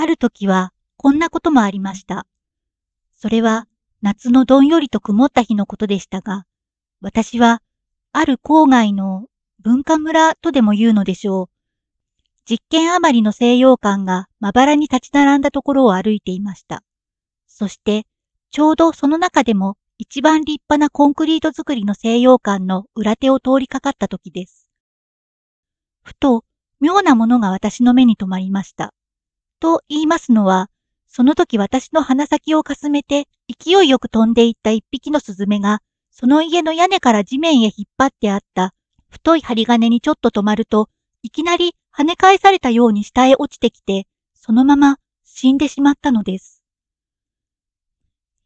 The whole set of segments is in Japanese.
ある時はこんなこともありました。それは夏のどんよりと曇った日のことでしたが、私はある郊外の文化村とでも言うのでしょう。実験余りの西洋館がまばらに立ち並んだところを歩いていました。そして、ちょうどその中でも一番立派なコンクリート作りの西洋館の裏手を通りかかった時です。ふと、妙なものが私の目に留まりました。と言いますのは、その時私の鼻先をかすめて勢いよく飛んでいった一匹のスズメが、その家の屋根から地面へ引っ張ってあった太い針金にちょっと止まると、いきなり跳ね返されたように下へ落ちてきて、そのまま死んでしまったのです。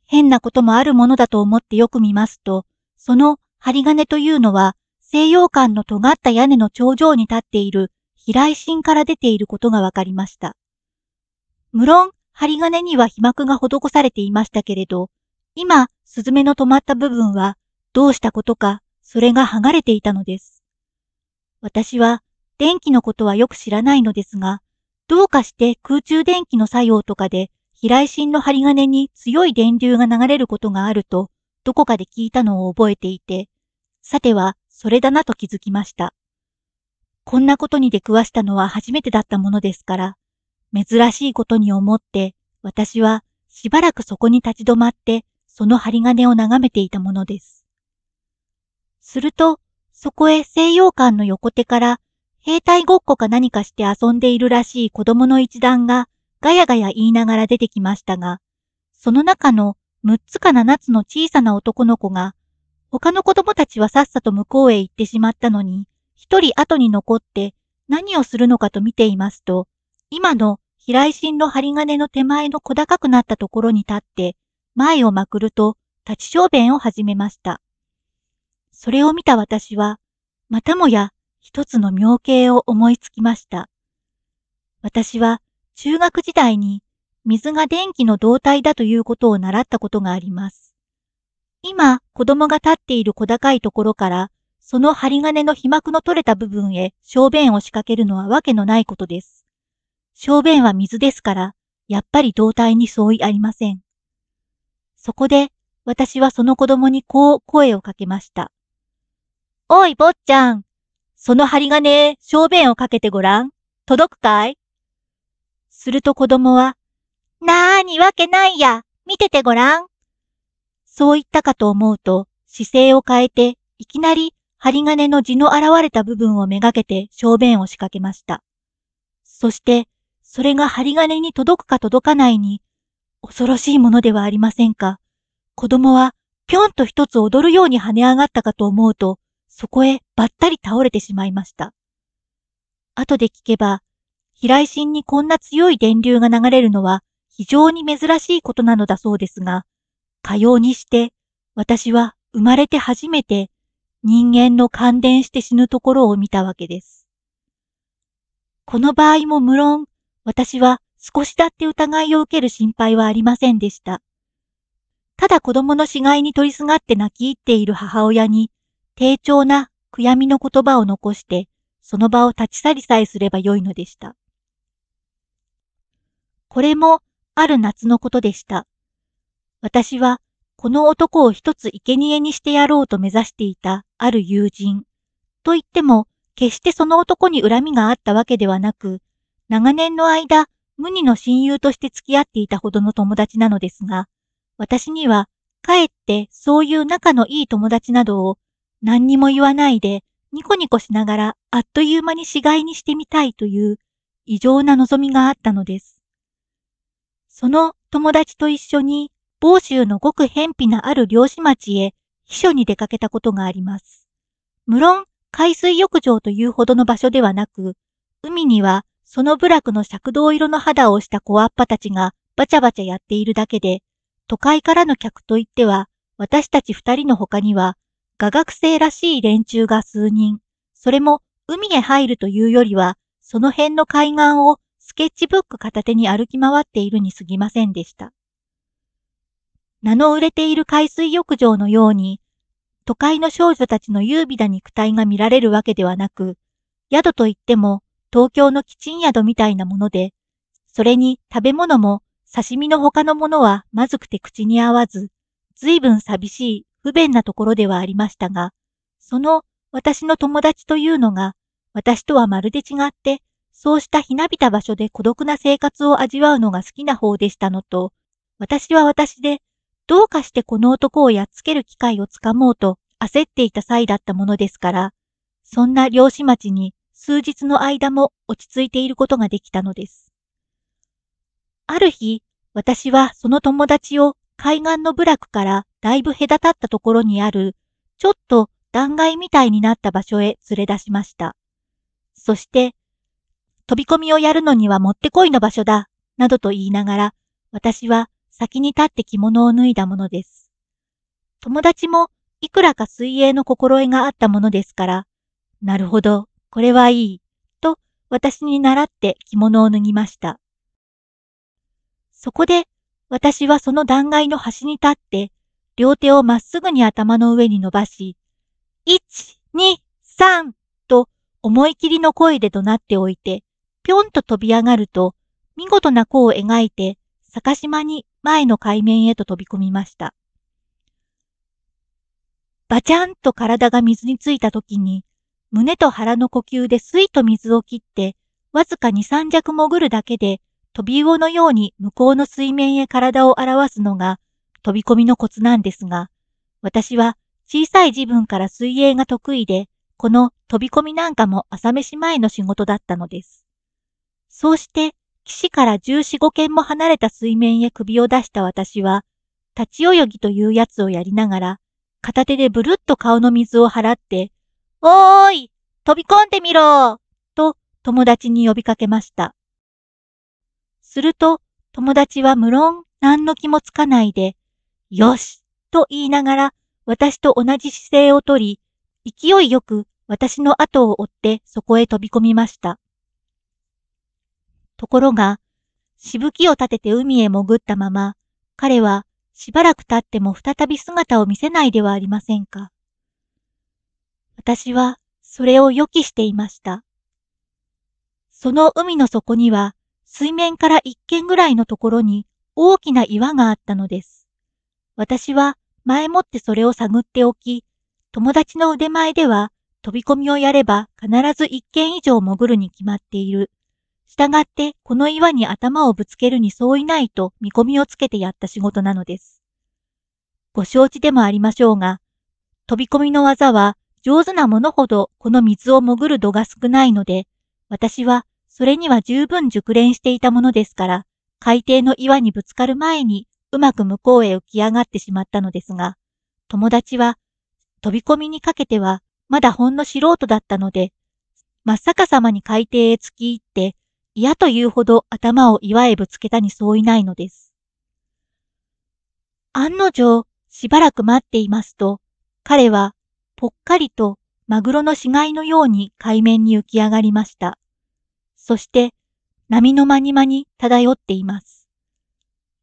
変なこともあるものだと思ってよく見ますと、その針金というのは西洋館の尖った屋根の頂上に立っている平井心から出ていることがわかりました。無論、針金には被膜が施されていましたけれど、今、スズメの止まった部分は、どうしたことか、それが剥がれていたのです。私は、電気のことはよく知らないのですが、どうかして空中電気の作用とかで、飛来針の針金に強い電流が流れることがあると、どこかで聞いたのを覚えていて、さては、それだなと気づきました。こんなことに出くわしたのは初めてだったものですから、珍しいことに思って、私はしばらくそこに立ち止まって、その針金を眺めていたものです。すると、そこへ西洋館の横手から、兵隊ごっこか何かして遊んでいるらしい子供の一団が、ガヤガヤ言いながら出てきましたが、その中の6つか7つの小さな男の子が、他の子供たちはさっさと向こうへ行ってしまったのに、一人後に残って何をするのかと見ていますと、今の平井心の針金の手前の小高くなったところに立って、前をまくると立ち小便を始めました。それを見た私は、またもや一つの妙形を思いつきました。私は中学時代に水が電気の動体だということを習ったことがあります。今、子供が立っている小高いところから、その針金の被膜の取れた部分へ小便を仕掛けるのはわけのないことです。小便は水ですから、やっぱり胴体に相違ありません。そこで、私はその子供にこう声をかけました。おい、坊ちゃん。その針金へ小便をかけてごらん。届くかいすると子供は、なーにわけないや。見ててごらん。そう言ったかと思うと、姿勢を変えて、いきなり針金の地の現れた部分をめがけて小便を仕掛けました。そして、それが針金に届くか届かないに、恐ろしいものではありませんか。子供はぴょんと一つ踊るように跳ね上がったかと思うと、そこへばったり倒れてしまいました。後で聞けば、平井心にこんな強い電流が流れるのは非常に珍しいことなのだそうですが、かようにして私は生まれて初めて人間の感電して死ぬところを見たわけです。この場合も無論私は少しだって疑いを受ける心配はありませんでした。ただ子供の死骸に取りすがって泣き入っている母親に、低調な悔やみの言葉を残して、その場を立ち去りさえすればよいのでした。これもある夏のことでした。私はこの男を一つ生贄にしてやろうと目指していたある友人。と言っても、決してその男に恨みがあったわけではなく、長年の間、無二の親友として付き合っていたほどの友達なのですが、私には、かえってそういう仲のいい友達などを何にも言わないで、ニコニコしながらあっという間に死骸にしてみたいという異常な望みがあったのです。その友達と一緒に、某州のごく偏僻なある漁師町へ秘書に出かけたことがあります。無論、海水浴場というほどの場所ではなく、海にはその部落の尺道色の肌をした小アッパたちがバチャバチャやっているだけで、都会からの客といっては、私たち二人の他には、画学生らしい連中が数人、それも海へ入るというよりは、その辺の海岸をスケッチブック片手に歩き回っているに過ぎませんでした。名の売れている海水浴場のように、都会の少女たちの優美な肉体が見られるわけではなく、宿といっても東京のキッチン宿みたいなもので、それに食べ物も刺身の他のものはまずくて口に合わず、随分寂しい不便なところではありましたが、その私の友達というのが、私とはまるで違って、そうしたひなびた場所で孤独な生活を味わうのが好きな方でしたのと、私は私で、どうかしてこの男をやっつける機会をつかもうと焦っていた際だったものですから、そんな漁師町に数日の間も落ち着いていることができたのです。ある日、私はその友達を海岸の部落からだいぶ隔たったところにある、ちょっと断崖みたいになった場所へ連れ出しました。そして、飛び込みをやるのにはもってこいの場所だ、などと言いながら、私は先に立って着物を脱いだものです。友達もいくらか水泳の心得があったものですから、なるほど、これはいい、と私に習って着物を脱ぎました。そこで私はその断崖の端に立って、両手をまっすぐに頭の上に伸ばし、1、2、3と思い切りの声で怒鳴っておいて、ぴょんと飛び上がると、見事な弧を描いて、逆島に前の海面へと飛び込みました。バチャンと体が水についた時に、胸と腹の呼吸で水と水を切って、わずか二三弱潜るだけで、飛び魚のように向こうの水面へ体を表すのが飛び込みのコツなんですが、私は小さい自分から水泳が得意で、この飛び込みなんかも朝飯前の仕事だったのです。そうして、岸から14、5軒も離れた水面へ首を出した私は、立ち泳ぎというやつをやりながら、片手でブるっと顔の水を払って、おーい、飛び込んでみろと友達に呼びかけました。すると友達は無論何の気もつかないで、よしと言いながら私と同じ姿勢をとり、勢いよく私の後を追ってそこへ飛び込みました。ところが、しぶきを立てて海へ潜ったまま、彼はしばらく経っても再び姿を見せないではありませんか。私はそれを予期していました。その海の底には水面から一軒ぐらいのところに大きな岩があったのです。私は前もってそれを探っておき、友達の腕前では飛び込みをやれば必ず一軒以上潜るに決まっている。したがってこの岩に頭をぶつけるに相違ないと見込みをつけてやった仕事なのです。ご承知でもありましょうが、飛び込みの技は上手なものほどこの水を潜る度が少ないので、私はそれには十分熟練していたものですから、海底の岩にぶつかる前にうまく向こうへ浮き上がってしまったのですが、友達は飛び込みにかけてはまだほんの素人だったので、真っ逆さまに海底へ突き入って、嫌というほど頭を岩へぶつけたにそういないのです。案の定、しばらく待っていますと、彼はぽっかりとマグロの死骸のように海面に浮き上がりました。そして、波の間に間に漂っています。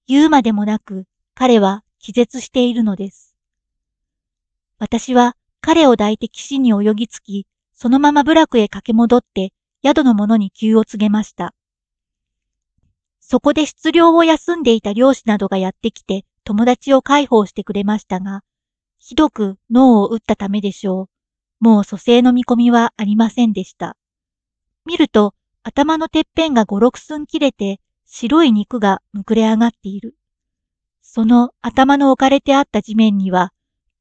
言うまでもなく彼は気絶しているのです。私は彼を抱いて岸に泳ぎつき、そのまま部落へ駆け戻って宿の者に急を告げました。そこで出漁を休んでいた漁師などがやってきて友達を介抱してくれましたが、ひどく脳を打ったためでしょう。もう蘇生の見込みはありませんでした。見ると頭のてっぺんが五六寸切れて白い肉がむくれ上がっている。その頭の置かれてあった地面には、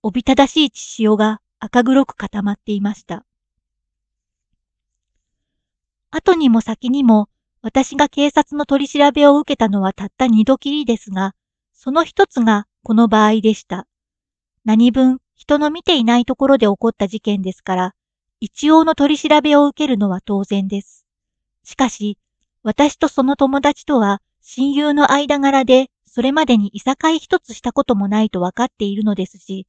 おびただしい血潮が赤黒く固まっていました。後にも先にも、私が警察の取り調べを受けたのはたった二度きりですが、その一つがこの場合でした。何分人の見ていないところで起こった事件ですから、一応の取り調べを受けるのは当然です。しかし、私とその友達とは親友の間柄で、それまでにいさかい一つしたこともないとわかっているのですし、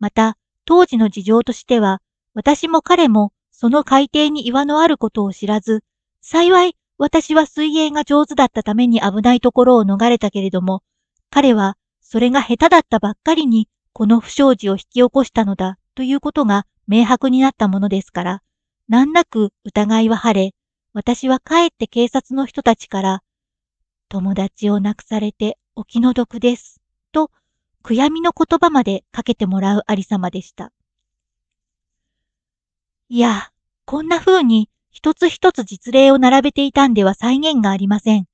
また、当時の事情としては、私も彼もその海底に岩のあることを知らず、幸い私は水泳が上手だったために危ないところを逃れたけれども、彼はそれが下手だったばっかりにこの不祥事を引き起こしたのだということが明白になったものですから、難なく疑いは晴れ、私は帰って警察の人たちから、友達を亡くされてお気の毒です、と悔やみの言葉までかけてもらうありさまでした。いや、こんな風に一つ一つ実例を並べていたんでは再現がありません。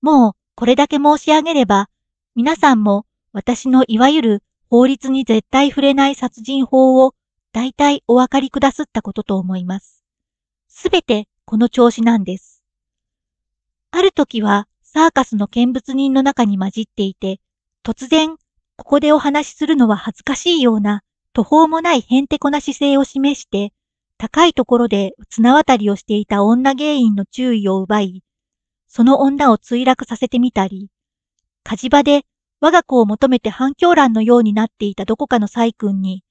もうこれだけ申し上げれば、皆さんも私のいわゆる法律に絶対触れない殺人法を大体お分かりくだすったことと思います。すべてこの調子なんです。ある時はサーカスの見物人の中に混じっていて、突然、ここでお話しするのは恥ずかしいような途方もないへんてこな姿勢を示して、高いところで綱渡りをしていた女芸員の注意を奪い、その女を墜落させてみたり、火事場で我が子を求めて反響欄のようになっていたどこかの細君に、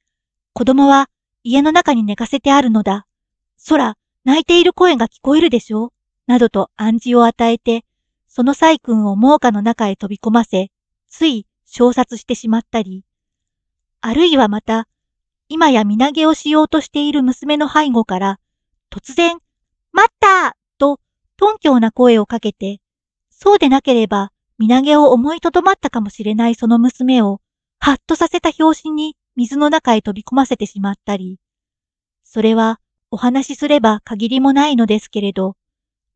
子供は家の中に寝かせてあるのだ。空、泣いている声が聞こえるでしょなどと暗示を与えて、その細君を猛火の中へ飛び込ませ、つい小殺してしまったり、あるいはまた、今や身投げをしようとしている娘の背後から、突然、待ったと、頓強な声をかけて、そうでなければ、身投げを思いとどまったかもしれないその娘を、はっとさせた拍子に水の中へ飛び込ませてしまったり、それはお話しすれば限りもないのですけれど、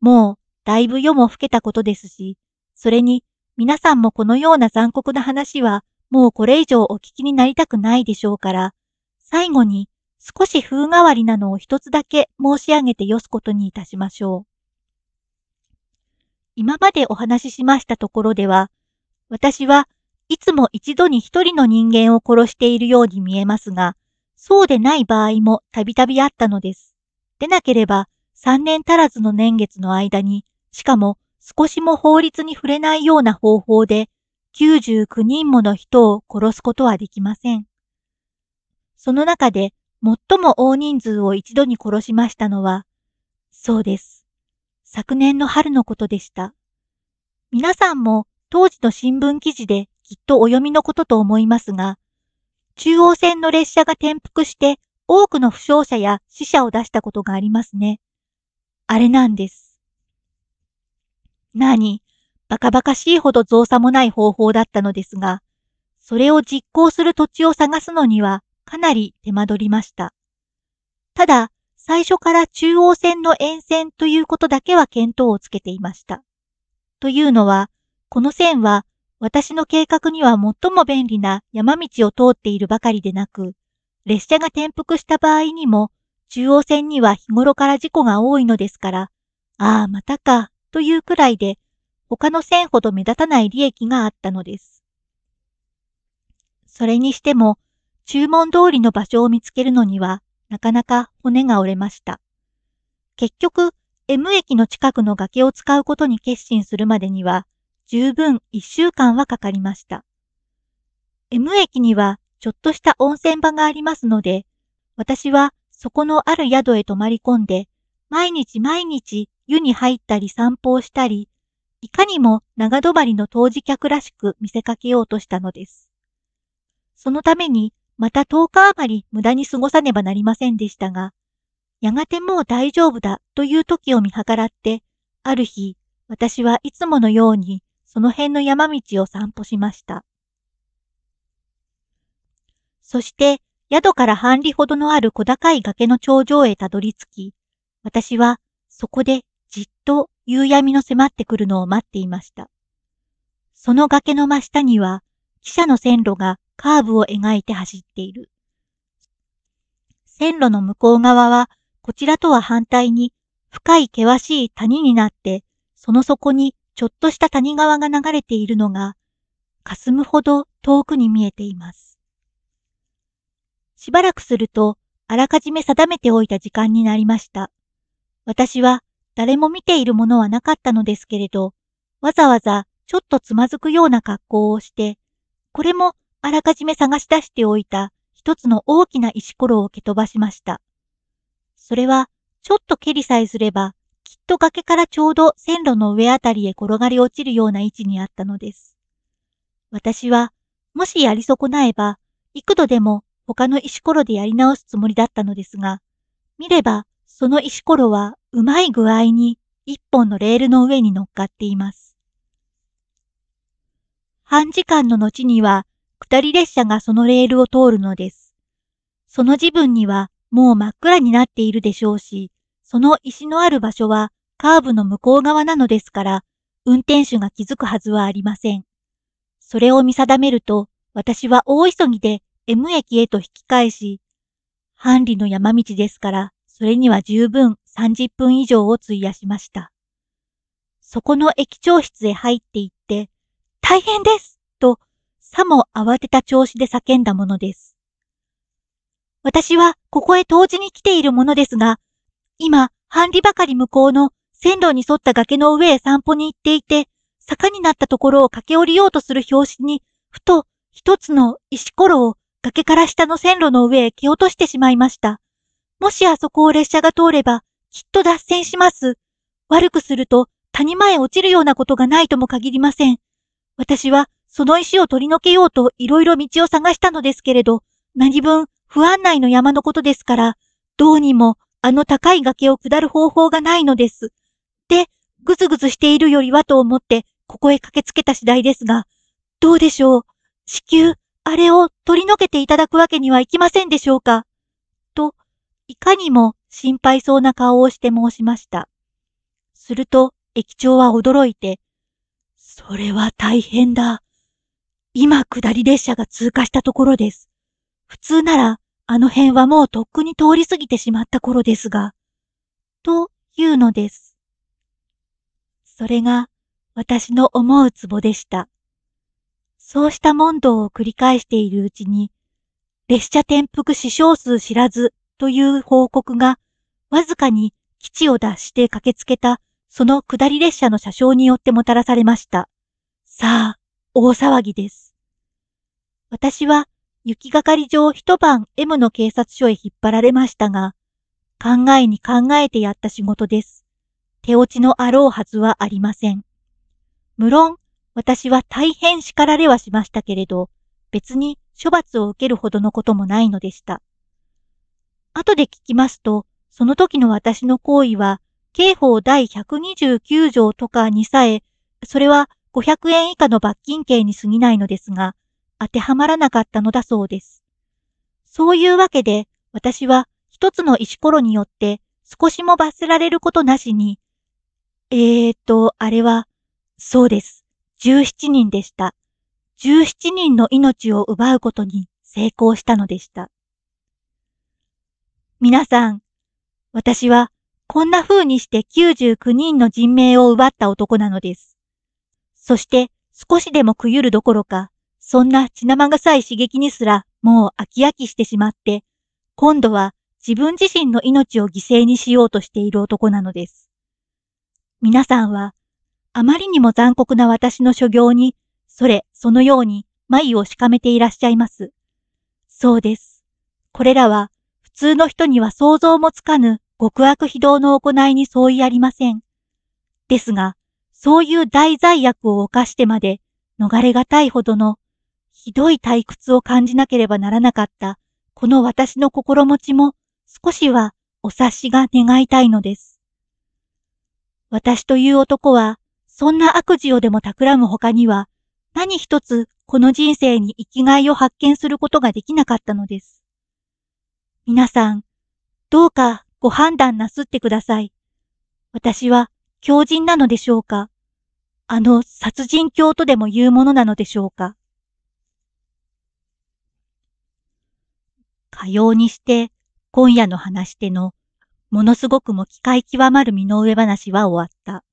もうだいぶ夜も更けたことですし、それに皆さんもこのような残酷な話はもうこれ以上お聞きになりたくないでしょうから、最後に少し風変わりなのを一つだけ申し上げてよすことにいたしましょう。今までお話ししましたところでは、私はいつも一度に一人の人間を殺しているように見えますが、そうでない場合もたびたびあったのです。でなければ3年足らずの年月の間に、しかも少しも法律に触れないような方法で99人もの人を殺すことはできません。その中で最も大人数を一度に殺しましたのは、そうです。昨年の春のことでした。皆さんも当時の新聞記事できっとお読みのことと思いますが、中央線の列車が転覆して多くの負傷者や死者を出したことがありますね。あれなんです。何、バカバカしいほど造作もない方法だったのですが、それを実行する土地を探すのにはかなり手間取りました。ただ、最初から中央線の沿線ということだけは見当をつけていました。というのは、この線は私の計画には最も便利な山道を通っているばかりでなく、列車が転覆した場合にも中央線には日頃から事故が多いのですから、ああ、またか、というくらいで、他の線ほど目立たない利益があったのです。それにしても、注文通りの場所を見つけるのには、なかなか骨が折れました。結局、M 駅の近くの崖を使うことに決心するまでには、十分1週間はかかりました。M 駅にはちょっとした温泉場がありますので、私はそこのある宿へ泊まり込んで、毎日毎日湯に入ったり散歩をしたり、いかにも長泊まりの当時客らしく見せかけようとしたのです。そのためにまた10日余り無駄に過ごさねばなりませんでしたが、やがてもう大丈夫だという時を見計らって、ある日、私はいつものようにその辺の山道を散歩しました。そして、宿から半里ほどのある小高い崖の頂上へたどり着き、私はそこでじっと夕闇の迫ってくるのを待っていました。その崖の真下には、汽車の線路がカーブを描いて走っている。線路の向こう側は、こちらとは反対に、深い険しい谷になって、その底にちょっとした谷川が流れているのが、霞むほど遠くに見えています。しばらくすると、あらかじめ定めておいた時間になりました。私は誰も見ているものはなかったのですけれど、わざわざちょっとつまずくような格好をして、これもあらかじめ探し出しておいた一つの大きな石ころを蹴飛ばしました。それは、ちょっと蹴りさえすれば、きっと崖からちょうど線路の上あたりへ転がり落ちるような位置にあったのです。私は、もしやり損なえば、幾度でも他の石ころでやり直すつもりだったのですが、見れば、その石ころはうまい具合に一本のレールの上に乗っかっています。半時間の後には二人列車がそのレールを通るのです。その時分にはもう真っ暗になっているでしょうし、その石のある場所はカーブの向こう側なのですから、運転手が気づくはずはありません。それを見定めると、私は大急ぎで M 駅へと引き返し、半里の山道ですから、それには十分30分以上を費やしました。そこの駅長室へ入っていって、大変ですとさも慌てた調子で叫んだものです。私はここへ当時に来ているものですが、今、半利ばかり向こうの線路に沿った崖の上へ散歩に行っていて、坂になったところを駆け下りようとする拍子に、ふと一つの石ころを崖から下の線路の上へ蹴落としてしまいました。もしあそこを列車が通れば、きっと脱線します。悪くすると谷間へ落ちるようなことがないとも限りません。私はその石を取り除けようといろいろ道を探したのですけれど、何分不安内の山のことですから、どうにもあの高い崖を下る方法がないのです。で、ぐずぐずしているよりはと思って、ここへ駆けつけた次第ですが、どうでしょう。至急、あれを取り除けていただくわけにはいきませんでしょうか。と、いかにも心配そうな顔をして申しました。すると、駅長は驚いて、それは大変だ。今下り列車が通過したところです。普通なら、あの辺はもうとっくに通り過ぎてしまった頃ですが、というのです。それが私の思うツボでした。そうした問答を繰り返しているうちに、列車転覆死傷数知らずという報告が、わずかに基地を脱して駆けつけたその下り列車の車掌によってもたらされました。さあ、大騒ぎです。私は雪がかり上一晩 M の警察署へ引っ張られましたが、考えに考えてやった仕事です。手落ちのあろうはずはありません。無論、私は大変叱られはしましたけれど、別に処罰を受けるほどのこともないのでした。後で聞きますと、その時の私の行為は、刑法第129条とかにさえ、それは500円以下の罰金刑に過ぎないのですが、当てはまらなかったのだそうです。そういうわけで、私は一つの石ころによって少しも罰せられることなしに、えーと、あれは、そうです。17人でした。17人の命を奪うことに成功したのでした。皆さん、私はこんな風にして99人の人命を奪った男なのです。そして少しでもくゆるどころか、そんな血生臭い刺激にすらもう飽き飽きしてしまって、今度は自分自身の命を犠牲にしようとしている男なのです。皆さんは、あまりにも残酷な私の所業に、それ、そのように眉をしかめていらっしゃいます。そうです。これらは、普通の人には想像もつかぬ極悪非道の行いに相違ありません。ですが、そういう大罪悪を犯してまで逃れがたいほどのひどい退屈を感じなければならなかったこの私の心持ちも少しはお察しが願いたいのです。私という男はそんな悪事をでも企む他には何一つこの人生に生きがいを発見することができなかったのです。皆さん、どうかご判断なすってください。私は狂人なのでしょうかあの殺人教とでも言うものなのでしょうか。かようにして今夜の話し手のものすごくも機械極まる身の上話は終わった。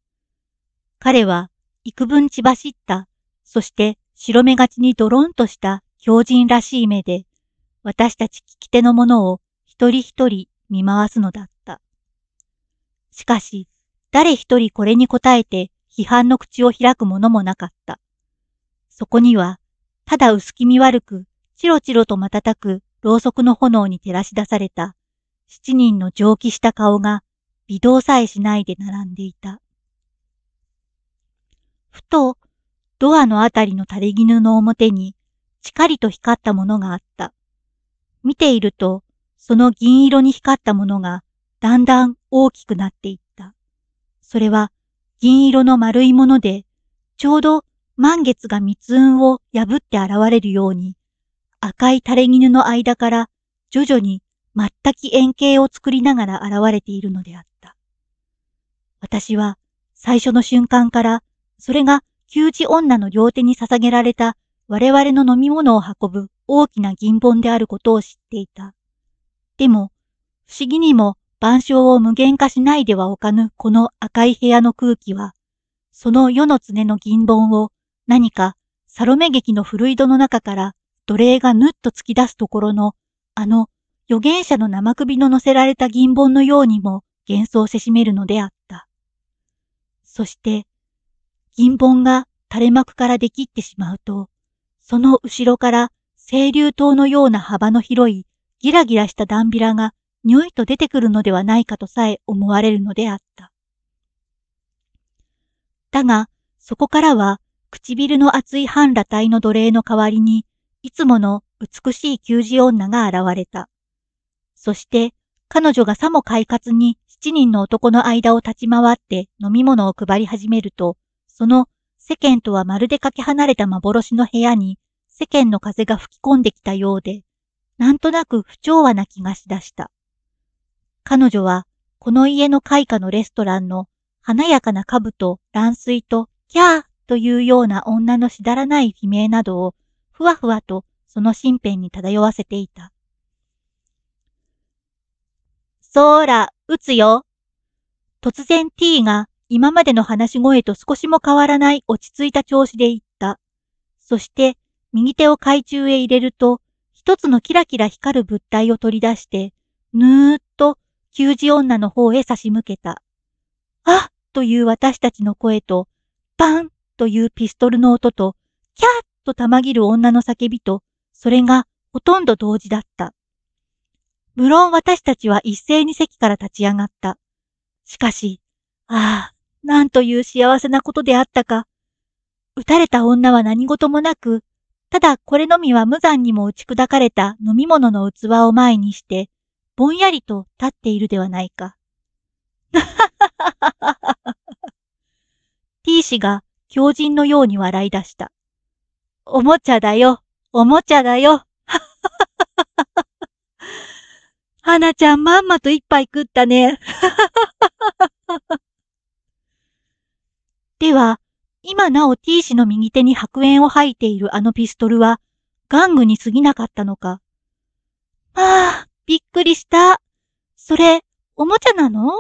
彼は幾分血走った、そして白目がちにドロンとした狂人らしい目で、私たち聞き手のものを一人一人見回すのだった。しかし、誰一人これに答えて批判の口を開くものもなかった。そこには、ただ薄気味悪く、チロチロと瞬くろうそくの炎に照らし出された、七人の蒸気した顔が、微動さえしないで並んでいた。ふと、ドアのあたりの垂れ絹の表に、チカリと光ったものがあった。見ていると、その銀色に光ったものが、だんだん大きくなっていった。それは、銀色の丸いもので、ちょうど満月が密雲を破って現れるように、赤い垂れ絹の間から徐々に全く円形を作りながら現れているのであった。私は最初の瞬間からそれが給仕女の両手に捧げられた我々の飲み物を運ぶ大きな銀本であることを知っていた。でも、不思議にも万象を無限化しないではおかぬこの赤い部屋の空気は、その世の常の銀本を何かサロメ劇の古井戸の中から奴隷がぬっと突き出すところの、あの預言者の生首の乗せられた銀本のようにも幻想せしめるのであった。そして、銀本が垂れ幕から出きってしまうと、その後ろから清流塔のような幅の広いギラギラしたダンビラが匂いと出てくるのではないかとさえ思われるのであった。だが、そこからは唇の厚い半裸体の奴隷の代わりに、いつもの美しい給仕女が現れた。そして、彼女がさも快活に7人の男の間を立ち回って飲み物を配り始めると、その世間とはまるでかけ離れた幻の部屋に世間の風が吹き込んできたようで、なんとなく不調和な気がしだした。彼女は、この家の開花のレストランの華やかな株と乱水とキャーというような女のしだらない悲鳴などをふわふわとその身辺に漂わせていた。そーら、撃つよ。突然 T が今までの話し声と少しも変わらない落ち着いた調子で言った。そして、右手を海中へ入れると、一つのキラキラ光る物体を取り出して、ぬーっと給仕女の方へ差し向けた。あという私たちの声と、バンというピストルの音と、キャーとたまぎる女の叫びと、それがほとんど同時だった。無論私たちは一斉に席から立ち上がった。しかし、ああ、なんという幸せなことであったか。撃たれた女は何事もなく、ただこれのみは無残にも打ち砕かれた飲み物の器を前にして、ぼんやりと立っているではないか。T 氏が狂人のように笑い出した。おもちゃだよ、おもちゃだよ。は なちゃんまんまと一杯食ったね。では、今なお T 氏の右手に白煙を吐いているあのピストルは、玩具に過ぎなかったのか。まあ、びっくりした。それ、おもちゃなの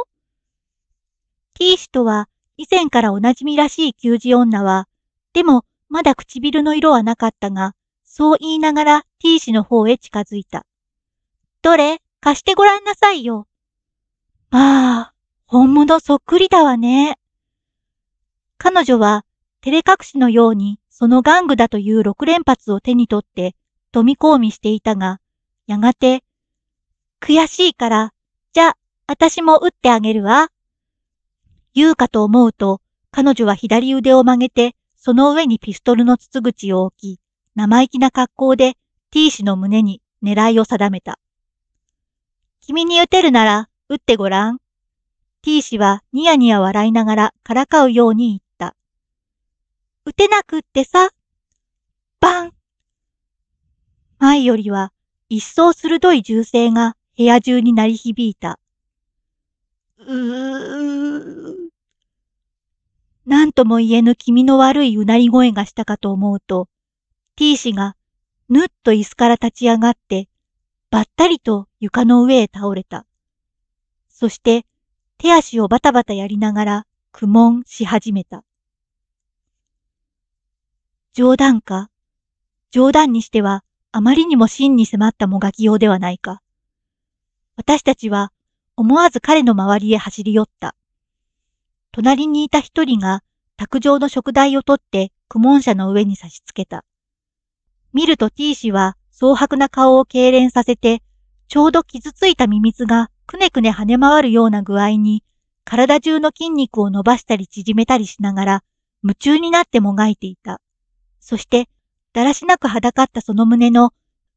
キーシとは以前からおなじみらしい給仕女は、でもまだ唇の色はなかったが、そう言いながら T 氏の方へ近づいた。どれ貸してごらんなさいよ。まあ、本物そっくりだわね。彼女は照れ隠しのようにその玩具だという6連発を手に取って飛び込みしていたが、やがて悔しいから、じゃ、あ私も打ってあげるわ。言うかと思うと、彼女は左腕を曲げて、その上にピストルの筒口を置き、生意気な格好で T 氏の胸に狙いを定めた。君に撃てるなら、撃ってごらん。T 氏はニヤニヤ笑いながらからかうように言った。撃てなくってさ。バン前よりは一層鋭い銃声が部屋中に鳴り響いた。うー。何とも言えぬ気味の悪いうなり声がしたかと思うと、T 氏がぬっと椅子から立ち上がって、ばったりと床の上へ倒れた。そして、手足をバタバタやりながら、苦悶し始めた。冗談か冗談にしては、あまりにも真に迫ったもがきようではないか。私たちは思わず彼の周りへ走り寄った。隣にいた一人が卓上の食材を取って苦問者の上に差し付けた。見ると T 氏は蒼白な顔を痙攣させて、ちょうど傷ついたミミズがくねくね跳ね回るような具合に、体中の筋肉を伸ばしたり縮めたりしながら、夢中になってもがいていた。そして、だらしなく裸ったその胸の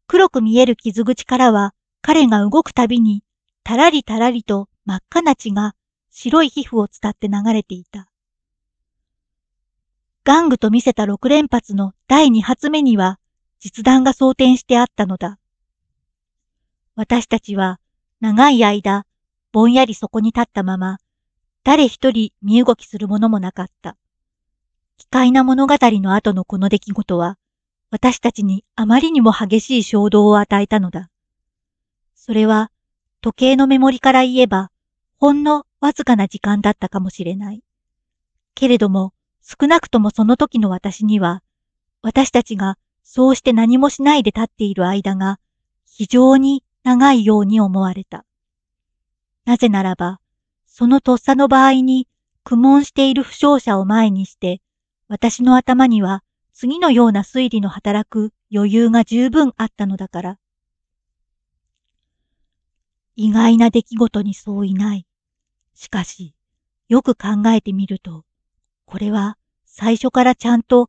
黒く見える傷口からは、彼が動くたびに、たらりたらりと真っ赤な血が白い皮膚を伝って流れていた。玩具と見せた六連発の第二発目には実弾が装填してあったのだ。私たちは長い間ぼんやりそこに立ったまま誰一人身動きするものもなかった。奇怪な物語の後のこの出来事は私たちにあまりにも激しい衝動を与えたのだ。それは時計のメモリから言えば、ほんのわずかな時間だったかもしれない。けれども、少なくともその時の私には、私たちがそうして何もしないで立っている間が非常に長いように思われた。なぜならば、そのとっさの場合に苦悶している負傷者を前にして、私の頭には次のような推理の働く余裕が十分あったのだから。意外な出来事に相違ない。しかし、よく考えてみると、これは最初からちゃんと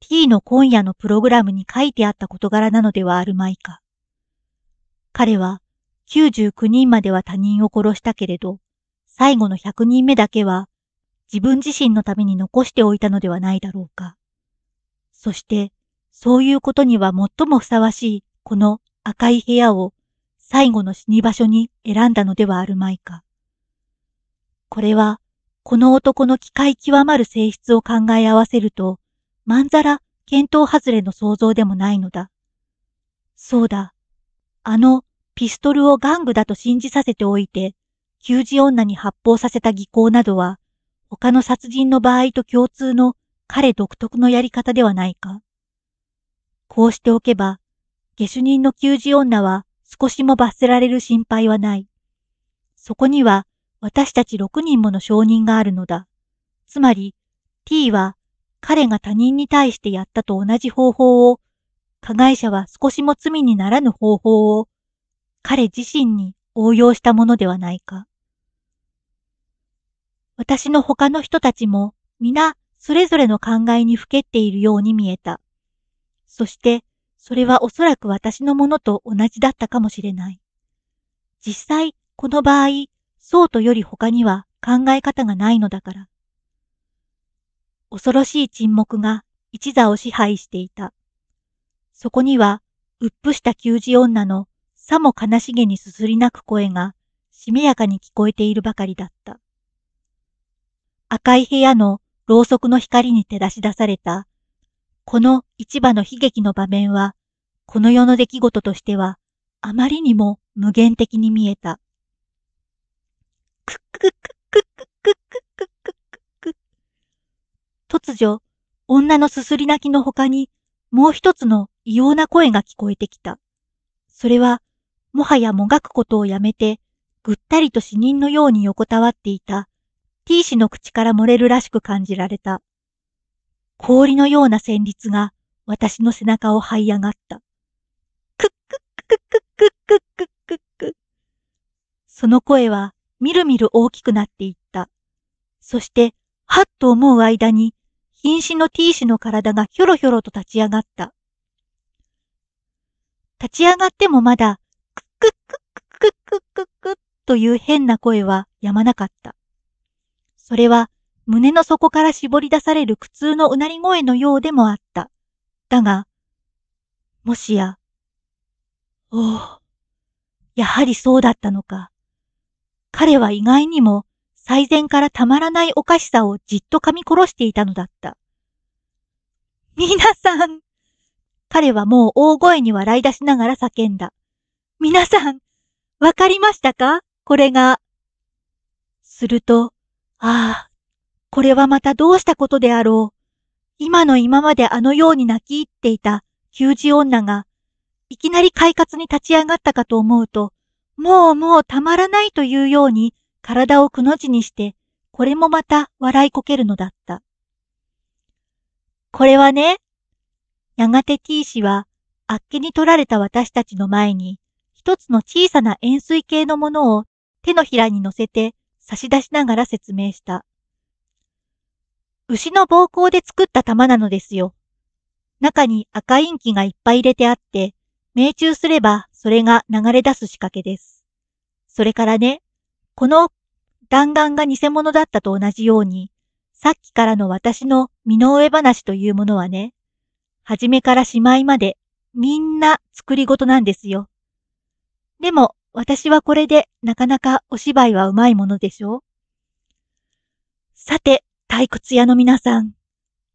t の今夜のプログラムに書いてあった事柄なのではあるまいか。彼は99人までは他人を殺したけれど、最後の100人目だけは自分自身のために残しておいたのではないだろうか。そして、そういうことには最もふさわしいこの赤い部屋を最後の死に場所に選んだのではあるまいか。これは、この男の機械極まる性質を考え合わせると、まんざら見当外れの想像でもないのだ。そうだ。あの、ピストルを玩具だと信じさせておいて、給仕女に発砲させた技巧などは、他の殺人の場合と共通の彼独特のやり方ではないか。こうしておけば、下手人の給仕女は少しも罰せられる心配はない。そこには私たち6人もの証人があるのだ。つまり T は彼が他人に対してやったと同じ方法を、加害者は少しも罪にならぬ方法を、彼自身に応用したものではないか。私の他の人たちも皆それぞれの考えにふけっているように見えた。そしてそれはおそらく私のものと同じだったかもしれない。実際、この場合、そうとより他には考え方がないのだから。恐ろしい沈黙が一座を支配していた。そこには、うっぷした給仕女のさも悲しげにすすり泣く声がしめやかに聞こえているばかりだった。赤い部屋のろうそくの光に照らし出されたこの市場の悲劇の場面は、この世の出来事としては、あまりにも無限的に見えた。くっくっくっくっくっくっくっくっくっ突如、女のすすり泣きの他に、もう一つの異様な声が聞こえてきた。それは、もはやもがくことをやめて、ぐったりと死人のように横たわっていた、T 氏の口から漏れるらしく感じられた。氷のような旋律が私の背中を這い上がった。クックックックックックックックック。その声はみるみる大きくなっていった。そして、はっと思う間に、瀕死の T 氏の体がひょろひょろと立ち上がった。立ち上がってもまだ、クックックックックックックッという変な声は止まなかった。それは胸の底から絞り出される苦痛のうなり声のようでもあった。だが、もしや、おお、やはりそうだったのか。彼は意外にも最前からたまらないおかしさをじっと噛み殺していたのだった。皆さん彼はもう大声に笑い出しながら叫んだ。皆さん、わかりましたかこれが。すると、ああ、これはまたどうしたことであろう。今の今まであのように泣き入っていた給仕女が、いきなり快活に立ち上がったかと思うと、もうもうたまらないというように体をくの字にして、これもまた笑いこけるのだった。これはね、やがて T 氏は、あっけに取られた私たちの前に、一つの小さな円錐形のものを手のひらに乗せて差し出しながら説明した。牛の膀胱で作った玉なのですよ。中に赤インキがいっぱい入れてあって、命中すればそれが流れ出す仕掛けです。それからね、この弾丸が偽物だったと同じように、さっきからの私の身の上話というものはね、はじめからしまいまでみんな作り事なんですよ。でも私はこれでなかなかお芝居はうまいものでしょさて、退屈屋の皆さん、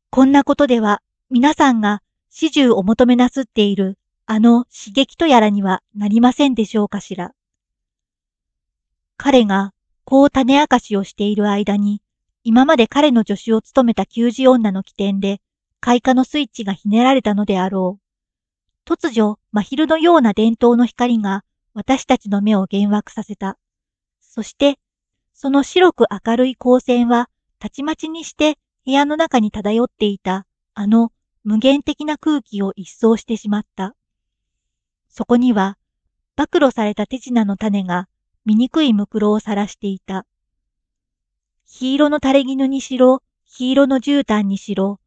こんなことでは皆さんが始終お求めなすっているあの刺激とやらにはなりませんでしょうかしら。彼がこう種明かしをしている間に、今まで彼の助手を務めた給仕女の起点で、開花のスイッチがひねられたのであろう。突如、真昼のような伝統の光が私たちの目を幻惑させた。そして、その白く明るい光線はたちまちにして部屋の中に漂っていたあの無限的な空気を一掃してしまった。そこには暴露された手品の種が醜いムクロを晒していた。黄色の垂れ絹にしろ、黄色の絨毯にしろ、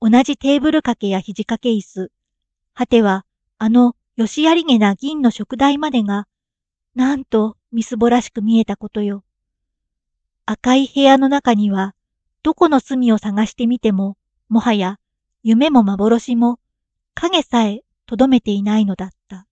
同じテーブル掛けや肘掛け椅子、果てはあのしやりげな銀の食台までが、なんとみすぼらしく見えたことよ。赤い部屋の中には、どこの隅を探してみても、もはや夢も幻も影さえとどめていないのだった。